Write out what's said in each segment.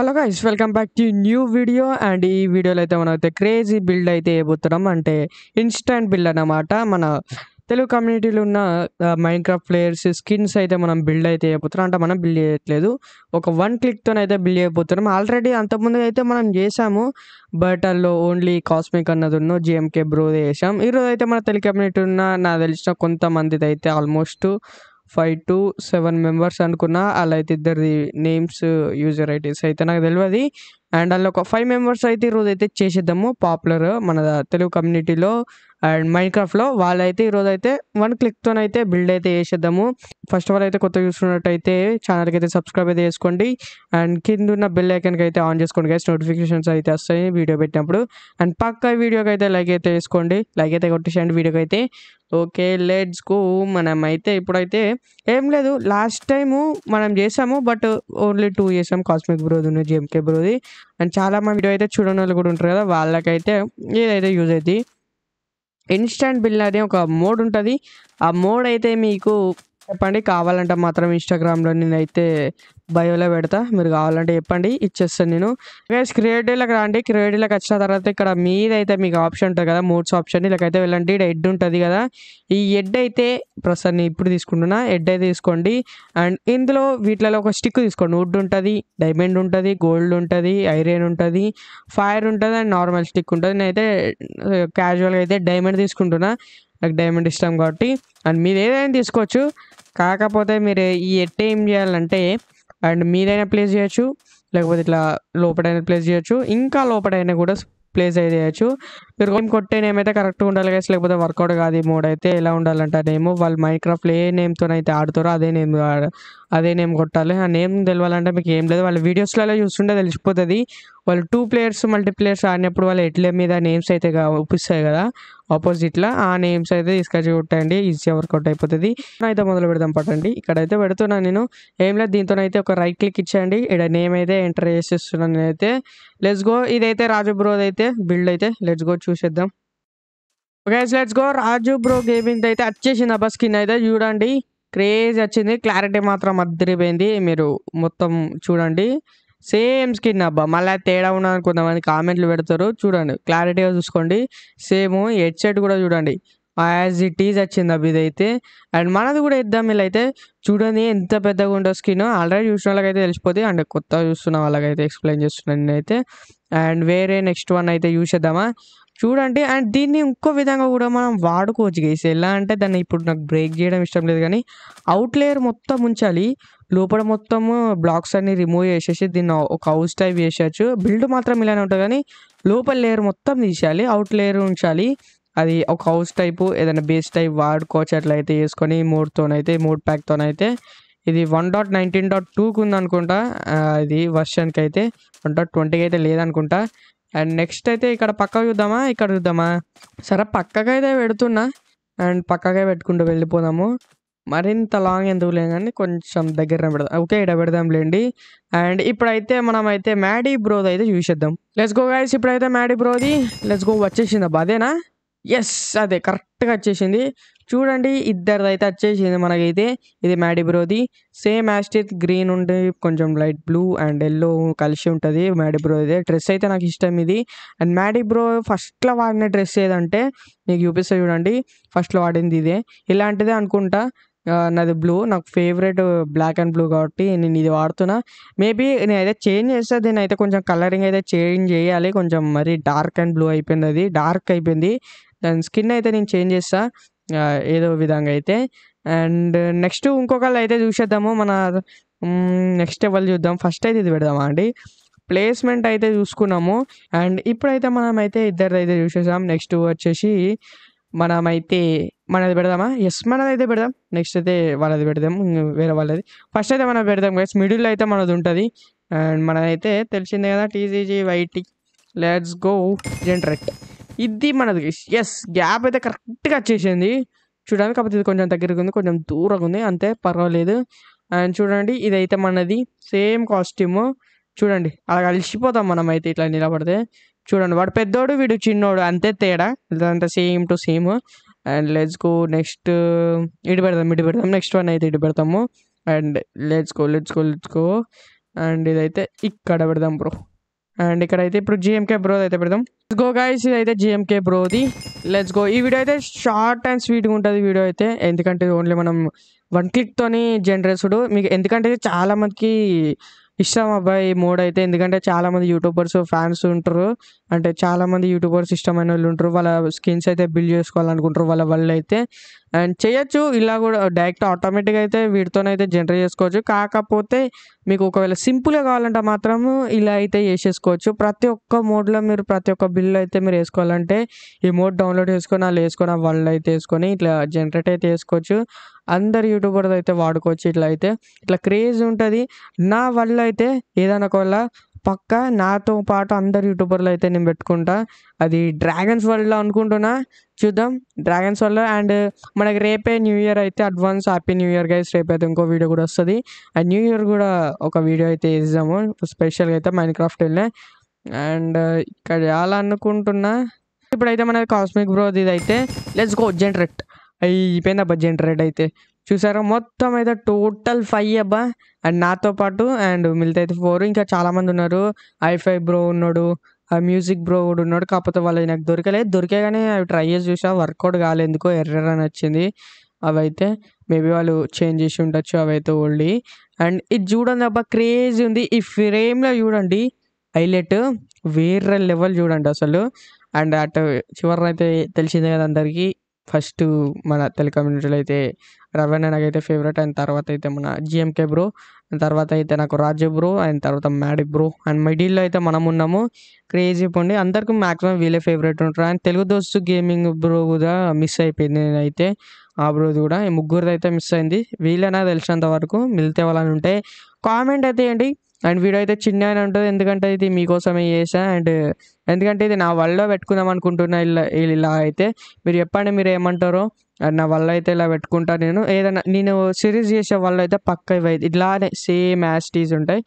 hello guys welcome back to new video and ఈ వీడియోలో అయితే మనం అయితే క్రేజీ బిల్డ్ అయితే వేయబోతున్నాం అంటే ఇన్స్టెంట్ బిల్డ్ అనమాట మన తెలుగు కమ్యూనిటీలో ఉన్న క్రాఫ్ట్ ప్లేయర్స్ స్కిన్స్ అయితే మనం బిల్డ్ అయితే వేయబోతున్నాం అంటే మనం బిల్డ్ చేయట్లేదు ఒక వన్ క్లిక్తో అయితే బిల్డ్ చేయబోతున్నాం ఆల్రెడీ అంతకుముందు అయితే మనం చేసాము బట్ అందులో ఓన్లీ కాస్మిక్ అన్నది ఉన్న జిఎంకే బ్రోదే చేసాం ఈరోజు అయితే మన తెలుగు కమ్యూనిటీ ఉన్న నాకు తెలిసిన కొంతమందిది అయితే almost five to seven members అనుకున్నా అయితే ఇద్దరిది నేమ్స్ యూజర్ ఐటీస్ అయితే నాకు తెలియదు అండ్ అందులో ఒక ఫైవ్ మెంబర్స్ అయితే ఈరోజు అయితే చేసేద్దాము పాపులర్ మన తెలుగు కమ్యూనిటీలో అండ్ మైన్క్రాఫ్ట్లో వాళ్ళైతే ఈరోజు అయితే వన్ క్లిక్తో అయితే బిల్డ్ అయితే చేసేద్దాము ఫస్ట్ ఆఫ్ ఆల్ అయితే కొత్త చూసుకున్నట్టయితే ఛానల్కి అయితే సబ్స్క్రైబ్ అయితే చేసుకోండి అండ్ కింద ఉన్న బెల్ ఐకన్కి అయితే ఆన్ చేసుకోండి గైస్ నోటిఫికేషన్స్ అయితే వస్తాయి వీడియో పెట్టినప్పుడు అండ్ పక్క వీడియోకి అయితే లైక్ అయితే వేసుకోండి లైక్ అయితే కొట్టేసేయండి వీడియోకి అయితే ఓకే లెట్స్ గో మనం అయితే ఇప్పుడైతే ఏం లేదు లాస్ట్ టైము మనం చేసాము బట్ ఓన్లీ టూ చేసాం కాస్మిక్ బ్రోది జేఎంకే బ్రోది అండ్ మంది వీడియో అయితే చూడని వాళ్ళు కూడా ఉంటారు కదా వాళ్ళకైతే ఏదైతే యూజ్ అవుతుంది ఇన్స్టాంట్ బిల్ అనే ఒక మోడ్ ఉంటుంది ఆ మోడ్ అయితే మీకు చెప్పండి కావాలంటే మాత్రం ఇన్స్టాగ్రామ్లో నేనైతే బయోలో పెడతా మీరు కావాలంటే చెప్పండి ఇచ్చేస్తాను నేను గైస్ క్రియేటివ్లకు రండి క్రియేటివ్లకు వచ్చిన తర్వాత ఇక్కడ మీదైతే మీకు ఆప్షన్ ఉంటుంది కదా మూడ్స్ ఆప్షన్ ఇలాగైతే వెళ్ళండి ఇక్కడ హెడ్ ఉంటుంది కదా ఈ హెడ్ అయితే ప్రస్తుతం నేను ఇప్పుడు తీసుకుంటున్నా హెడ్ అయితే తీసుకోండి అండ్ ఇందులో వీటిలో ఒక స్టిక్ తీసుకోండి వుడ్ ఉంటుంది డైమండ్ ఉంటుంది గోల్డ్ ఉంటుంది ఐరన్ ఉంటుంది ఫైర్ ఉంటుంది అండ్ నార్మల్ స్టిక్ ఉంటుంది నేనైతే క్యాజువల్గా అయితే డైమండ్ తీసుకుంటున్నా నాకు డైమండ్ ఇష్టం కాబట్టి అండ్ మీరు ఏదైనా తీసుకోవచ్చు కాకపోతే మీరు ఈ ఎట్టే ఏం చేయాలంటే అండ్ మీరైనా ప్లేస్ చేయొచ్చు లేకపోతే ఇట్లా లోపడైనా ప్లేస్ చేయొచ్చు ఇంకా లోపడైనా కూడా ప్లేస్ అయితే చేయొచ్చు మీరు గేమ్ కొట్టే నేమ్ అయితే కరెక్ట్గా ఉండాలి కదా లేకపోతే వర్కౌట్ కాదు ఈ మోడ్ అయితే ఎలా ఉండాలంటే నేమో వాళ్ళు మైక్రాఫ్ట్ ఏ నేమ్తో అయితే ఆడుతారో అదే నేమ్ అదే నేమ్ కొట్టాలి ఆ నేమ్ తెలియాలంటే మీకు ఏం లేదు వాళ్ళ వీడియోస్లలో చూస్తుంటే తెలిసిపోతుంది వాళ్ళు టూ ప్లేయర్స్ మల్టీప్లేయర్స్ ఆడినప్పుడు వాళ్ళ ఎట్ల మీద నేమ్స్ అయితే ఒప్పిస్తాయి కదా ఆపోజిట్లో ఆ నేమ్స్ అయితే తీసుకొచ్చి కొట్టండి ఈజీ వర్కౌట్ అయిపోతుంది అయితే మొదలు పెడదాం పట్టండి ఇక్కడైతే పెడుతున్నాను నేను ఏం లేదు దీంతోనైతే ఒక రైట్ క్లిక్ ఇచ్చేయండి ఇక్కడ నేమ్ అయితే ఎంటర్ చేసేస్తున్నాను నేనైతే లెట్స్ గో ఇదైతే రాజు బ్రోద్ అయితే బిల్డ్ అయితే లెట్స్ గో చూసేద్దాం okay let's go Raju bro gaming అయితే వచ్చేసింది అబ్బా స్కిన్ అయితే చూడండి క్రేజ్ వచ్చింది క్లారిటీ మాత్రం అద్దరిపోయింది మీరు మొత్తం చూడండి సేమ్ స్కిన్ అబ్బా మళ్ళీ తేడా ఉన్నాను కొంతమంది కామెంట్లు పెడతారు చూడండి క్లారిటీగా చూసుకోండి సేమ్ హెడ్సెట్ కూడా చూడండి యాజ్ ఇట్ ఈజ్ వచ్చింది అబ్బా ఇదైతే అండ్ మనది కూడా ఇద్దాం వీళ్ళైతే అయితే చూడండి ఎంత పెద్దగా ఉండో స్కిన్ ఆల్రెడీ చూసిన వాళ్ళకైతే తెలిసిపోతుంది అండ్ కొత్తగా చూస్తున్న వాళ్ళకైతే ఎక్స్ప్లెయిన్ చేస్తున్నాను నేనైతే అండ్ వేరే నెక్స్ట్ వన్ అయితే చూసేద్దామా చూడండి అండ్ దీన్ని ఇంకో విధంగా కూడా మనం వాడుకోవచ్చు గైస్ ఎలా అంటే దాన్ని ఇప్పుడు నాకు బ్రేక్ చేయడం ఇష్టం లేదు కానీ అవుట్ లేయర్ మొత్తం ఉంచాలి లోపల మొత్తం బ్లాక్స్ అన్ని రిమూవ్ చేసేసి దీన్ని ఒక హౌస్ టైప్ చేసేయచ్చు బిల్డ్ మాత్రం ఇలానే ఉంటుంది కానీ లోపల లేయర్ మొత్తం తీసేయాలి అవుట్ లేయర్ ఉంచాలి అది ఒక హౌస్ టైపు ఏదైనా బేస్ టైప్ వాడుకోవచ్చు అట్లా అయితే వేసుకొని మూడ్తోనైతే మూడ్ ప్యాక్తోనైతే ఇది వన్ డాట్ నైన్టీన్ డాట్ టూకి ఉందనుకుంటా ఇది వర్షన్కి అయితే వన్ డాట్ ట్వంటీకి అయితే లేదనుకుంటా అండ్ నెక్స్ట్ అయితే ఇక్కడ పక్క చూద్దామా ఇక్కడ చూద్దామా సరే పక్కగా అయితే పెడుతున్నా అండ్ పక్కగా పెట్టుకుంటూ వెళ్ళిపోదాము మరింత లాంగ్ ఎందుకు లేదు కానీ కొంచెం దగ్గర పెడదాం ఓకే ఇక్కడ లేండి అండ్ ఇప్పుడైతే మనం అయితే మ్యాడీ బ్రోది అయితే చూసేద్దాం లెస్ గో గైస్ ఇప్పుడైతే మ్యాడీ బ్రోది లెస్ గో వచ్చేసింది అబ్బా అదేనా ఎస్ అదే కరెక్ట్గా వచ్చేసింది చూడండి ఇద్దరిదైతే వచ్చేసింది మనకైతే ఇది మ్యాడిబ్రోది సేమ్ యాస్టిక్ గ్రీన్ ఉండి కొంచెం లైట్ బ్లూ అండ్ ఎల్లో కలిసి ఉంటుంది మ్యాడిబ్రో ఇది డ్రెస్ అయితే నాకు ఇష్టం ఇది అండ్ మ్యాడిబ్రో ఫస్ట్లో వాడిన డ్రెస్ ఏదంటే నీకు చూపిస్తా చూడండి ఫస్ట్లో వాడింది ఇదే ఇలాంటిదే అనుకుంటా నాది బ్లూ నాకు ఫేవరెట్ బ్లాక్ అండ్ బ్లూ కాబట్టి నేను ఇది వాడుతున్నా మేబీ నేనైతే చేంజ్ చేస్తే దీని అయితే కొంచెం కలరింగ్ అయితే చేంజ్ చేయాలి కొంచెం మరి డార్క్ అండ్ బ్లూ అయిపోయింది అది డార్క్ అయిపోయింది దాని స్కిన్ అయితే నేను చేంజ్ చేస్తాను ఏదో విధంగా అయితే అండ్ నెక్స్ట్ ఇంకొకళ్ళు అయితే చూసేద్దాము మన నెక్స్ట్ ఎవరు చూద్దాం ఫస్ట్ అయితే ఇది పెడదామా అండి ప్లేస్మెంట్ అయితే చూసుకున్నాము అండ్ ఇప్పుడైతే మనమైతే ఇద్దరిదైతే చూసేసాం నెక్స్ట్ వచ్చేసి మనమైతే మనది పెడదామా ఎస్ మనదైతే పెడదాం నెక్స్ట్ అయితే వాళ్ళది పెడదాం వేరే వాళ్ళది ఫస్ట్ అయితే మనం పెడదాం గైస్ మిడిల్ అయితే మనది ఉంటుంది అండ్ మనదైతే తెలిసిందే కదా TCG YT let's go generate ఇది మనది ఎస్ గ్యాప్ అయితే కరెక్ట్గా వచ్చేసింది చూడండి కాకపోతే ఇది కొంచెం దగ్గరకు ఉంది కొంచెం దూరంగా ఉంది అంతే పర్వాలేదు అండ్ చూడండి ఇదైతే మనది సేమ్ కాస్ట్యూమ్ చూడండి అలా కలిసిపోతాం మనం అయితే ఇట్లా నిలబడితే చూడండి వాడు పెద్దోడు వీడు చిన్నోడు అంతే తేడా ఇదంతా same to same and let's go next ఇటు పెడదాం ఇటు పెడదాం నెక్స్ట్ వన్ అయితే ఇటు పెడతాము and let's go let's go let's go and ఇదైతే ఇక్కడ పెడదాం బ్రో అండ్ ఇక్కడ అయితే ఇప్పుడు జిఎంకే బ్రో అయితే పెడదాం గో గైస్ ఇదైతే జిఎంకే బ్రోది లెట్స్ గో ఈ వీడియో అయితే షార్ట్ అండ్ స్వీట్గా ఉంటుంది వీడియో అయితే ఎందుకంటే ఓన్లీ మనం వన్ క్లిక్తోని జనరేసుడు మీకు ఎందుకంటే చాలామందికి ఇష్టం అబ్బాయి మోడ్ అయితే ఎందుకంటే చాలా మంది యూట్యూబర్స్ ఫ్యాన్స్ ఉంటారు అంటే చాలామంది యూట్యూబర్స్ ఇష్టమైన వాళ్ళు ఉంటారు వాళ్ళ స్కిన్స్ అయితే బిల్డ్ చేసుకోవాలనుకుంటారు వాళ్ళ వల్ల అయితే అండ్ చేయొచ్చు ఇలా కూడా డైరెక్ట్ ఆటోమేటిక్ అయితే వీటితోనైతే జనరేట్ చేసుకోవచ్చు కాకపోతే మీకు ఒకవేళ సింపుల్గా కావాలంటే మాత్రం ఇలా అయితే వేసేసుకోవచ్చు ప్రతి ఒక్క మోడ్లో మీరు ప్రతి ఒక్క బిల్ అయితే మీరు వేసుకోవాలంటే ఈ మోడ్ డౌన్లోడ్ చేసుకొని వాళ్ళు వేసుకొని వాళ్ళు అయితే వేసుకొని ఇట్లా జనరేట్ అయితే వేసుకోవచ్చు అందరు యూట్యూబర్స్ అయితే వాడుకోవచ్చు ఇట్లా అయితే ఇట్లా క్రేజ్ ఉంటుంది నా వల్ల అయితే ఏదైనా ఒకవేళ పక్క నాతో పాటు అందరు యూట్యూబర్లు అయితే నేను పెట్టుకుంటా అది డ్రాగన్స్ వరల్డ్లో అనుకుంటున్నా చూద్దాం డ్రాగన్స్ వల్ల అండ్ మనకి రేపే న్యూ ఇయర్ అయితే advance happy new year guys అయితే ఇంకో వీడియో కూడా వస్తుంది అండ్ న్యూ ఇయర్ కూడా ఒక వీడియో అయితే వేసాము స్పెషల్గా అయితే మైన్ క్రాఫ్ట్ వెళ్ళినా అండ్ ఇక్కడ చాలా అనుకుంటున్నా ఇప్పుడైతే మన కాస్మిక్ బ్రోది ఇదైతే లెట్స్ గో జెనరెక్ట్ అయిపోయింది అబ్బా జనరేట్ అయితే చూసారా మొత్తం అయితే టోటల్ ఫైవ్ అబ్బా అండ్ నాతో పాటు అండ్ మిగతా అయితే ఫోర్ ఇంకా చాలామంది ఉన్నారు ఐఫై బ్రో ఉన్నాడు ఆ మ్యూజిక్ బ్రో కూడా ఉన్నాడు కాకపోతే వాళ్ళు నాకు దొరకలేదు దొరికే కానీ అవి ట్రై చేసి చూసా వర్కౌట్ కాలే ఎందుకో ఎర్ర అని వచ్చింది అవైతే మేబీ వాళ్ళు చేంజ్ చేసి ఉండొచ్చు అవైతే ఓల్డీ అండ్ ఇది చూడండి అబ్బా క్రేజీ ఉంది ఈ ఫ్రేమ్లో చూడండి హైలైట్ వేరే లెవెల్ చూడండి అసలు అండ్ అటు అయితే తెలిసిందే కదా అందరికీ ఫస్ట్ మన తెల కమ్యూనిటీలో అయితే రవీనా నాకైతే ఫేవరెట్ అండ్ తర్వాత అయితే మన జిఎంకే బ్రో తర్వాత అయితే నాకు రాజు బ్రో అండ్ తర్వాత మ్యాడి బ్రో అండ్ మిడిల్లో అయితే మనం ఉన్నాము క్రేజీ పండి అందరికీ మ్యాక్సిమం వీళ్ళే ఫేవరెట్ ఉంటారు అండ్ తెలుగు దోస్తు గేమింగ్ బ్రో కూడా మిస్ అయిపోయింది నేనైతే ఆ బ్రోది కూడా ఈ ముగ్గురిది అయితే మిస్ అయింది వీళ్ళైనా తెలిసినంత వరకు మిగిలితే వాళ్ళని ఉంటే కామెంట్ అయితే ఏంటి అండ్ వీడియో అయితే చిన్న అని ఉంటుంది ఎందుకంటే ఇది మీకోసమే చేసా అండ్ ఎందుకంటే ఇది నా వల్ల పెట్టుకుందాం అనుకుంటున్నా ఇలా ఇలా అయితే మీరు చెప్పండి మీరు ఏమంటారో అండ్ నా వల్ల అయితే ఇలా పెట్టుకుంటా నేను ఏదైనా నేను సిరీస్ చేసే వల్ల అయితే పక్క ఇలానే ఇట్లానే సేమ్ యాస్టీస్ ఉంటాయి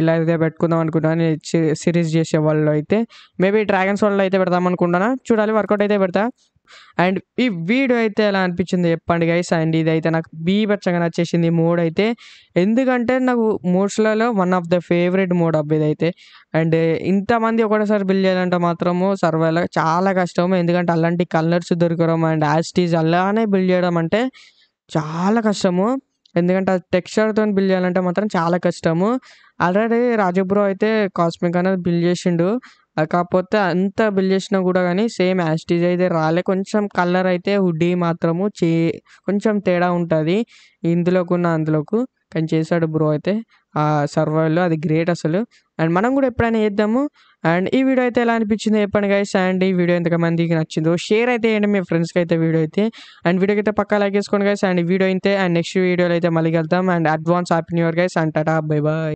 ఇలా ఇదే పెట్టుకుందాం అనుకుంటున్నాను సిరీస్ చేసే వాళ్ళు అయితే మేబీ డ్రాగన్స్ వాళ్ళు అయితే పెడదాం అనుకుంటున్నా చూడాలి వర్కౌట్ అయితే పెడతా అండ్ ఈ వీడియో అయితే ఎలా అనిపించింది చెప్పండి గైస్ అండ్ ఇది అయితే నాకు బీభత్సంగా నచ్చేసింది మూడ్ అయితే ఎందుకంటే నాకు మూడ్స్లలో one of the favourite mood ఇది అయితే అండ్ ఇంతమంది ఒకటేసారి బిల్ చేయాలంటే మాత్రము సర్వేలో చాలా కష్టము ఎందుకంటే అలాంటి కలర్స్ దొరకడం అండ్ యాస్టీజ్ అలానే బిల్ చేయడం అంటే చాలా కష్టము ఎందుకంటే ఆ టెక్స్చర్తో బిల్డ్ చేయాలంటే మాత్రం చాలా కష్టము ఆల్రెడీ రాజబ్రో అయితే కాస్మిక్ అనేది బిల్డ్ చేసిండు కాకపోతే అంత బిల్డ్ చేసినా కూడా కానీ సేమ్ యాస్టిజ్ అయితే రాలే కొంచెం కలర్ అయితే హుడ్డీ మాత్రము చే కొంచెం తేడా ఉంటుంది ఇందులోకున్న అందులోకు కానీ చేశాడు బ్రో అయితే ఆ సర్వర్లో అది గ్రేట్ అసలు అండ్ మనం కూడా ఎప్పుడైనా చేద్దాము అండ్ ఈ వీడియో అయితే ఎలా అనిపించిందో చెప్పండి గైస్ అండ్ ఈ వీడియో ఎంతమందికి నచ్చిందో షేర్ అయితే చేయండి మీ ఫ్రెండ్స్కి అయితే వీడియో అయితే అండ్ వీడియోకి అయితే పక్కా లైక్ చేసుకోండి గైస్ అండ్ వీడియో అయితే అండ్ నెక్స్ట్ వీడియోలో అయితే మళ్ళీ వెళ్తాం and advance happy new year guys and టాటా బై బాయ్